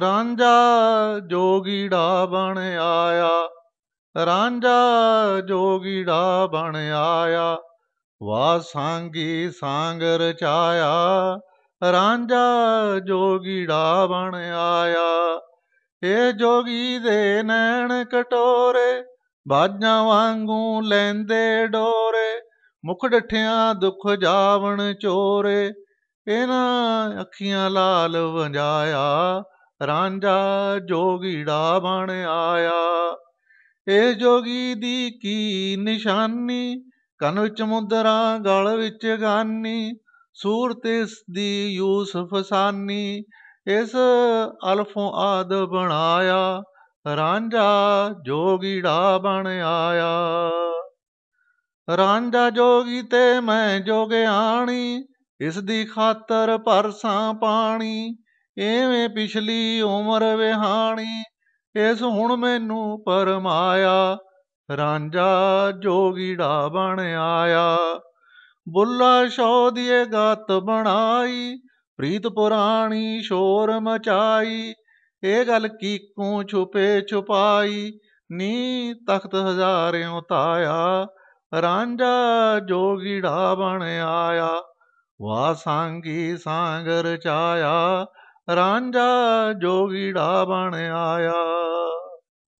ਰਾਂਝਾ ਜੋਗੀੜਾ ਬਣ ਆਇਆ ਰਾਂਝਾ ਜੋਗੀੜਾ ਬਣ ਆਇਆ ਵਾ ਸਾਂਗੀ ਸਾਂਗ ਰਚਾਇਆ ਰਾਂਝਾ ਜੋਗੀੜਾ ਬਣ ਆਇਆ ਏ ਜੋਗੀ ਦੇ ਨੈਣ ਕਟੋਰੇ ਬਾਜਾਂ ਵਾਂਗੂ ਲੈਂਦੇ ਡੋਰੇ ਮੁਖ ਡਠਿਆਂ ਦੁਖ ਜਾਵਣ ਚੋਰੇ ਇਹਨਾਂ ਅੱਖੀਆਂ ਲਾਲ ਵੰਜਾਇਆ ਰਾਂਝਾ ਜੋਗੀੜਾ ਬਣ ਆਇਆ ਇਹ ਜੋਗੀ ਦੀ ਕੀ ਨਿਸ਼ਾਨੀ ਕੰਨ ਵਿੱਚ ਮੁੰਦਰਾ ਗਲ ਵਿੱਚ ਗਾਨੀ ਸੂਰਤ ਇਸ ਦੀ ਯੂਸਫ ਸਾਨੀ ਇਸ ਅਲਫੋਂ ਆਦ ਬਣਾਇਆ ਰਾਂਝਾ ਜੋਗੀੜਾ ਬਣ ਆਇਆ ਰਾਂਝਾ ਜੋਗੀ ਤੇ ਮੈਂ ਜੋਗਿਆਣੀ ਇਸ ਦੀ ਖਾਤਰ ਪਰਸਾਂ ਪਾਣੀ ਏਵੇਂ ਪਿਛਲੀ ਉਮਰ ਵਿਹਾਣੀ ਇਸ ਹੁਣ ਮੈਨੂੰ ਪਰਮਾਇਆ ਰਾਂਝਾ ਜੋਗੀੜਾ ਬਣ ਆਇਆ ਬੁੱਲਾ ਸ਼ੋ ਦੀਏ ਗਤ ਬਣਾਈ ਪ੍ਰੀਤ ਪੁਰਾਣੀ ਸ਼ੋਰ ਮਚਾਈ ਇਹ ਗੱਲ ਕੀ ਕੀਕੂ ਛੁਪੇ ਛੁਪਾਈ ਨੀ ਤਖਤ ਹਜ਼ਾਰਿਓਂ ਤਾਇਆ ਰਾਂਝਾ ਜੋਗੀੜਾ ਬਣ ਆਇਆ ਵਾ ਸੰਗੀ ਸੰਗ ਰਚਾਇਆ ਰਾਂਝਾ ਜੋਗੀੜਾ ਬਣ ਆਇਆ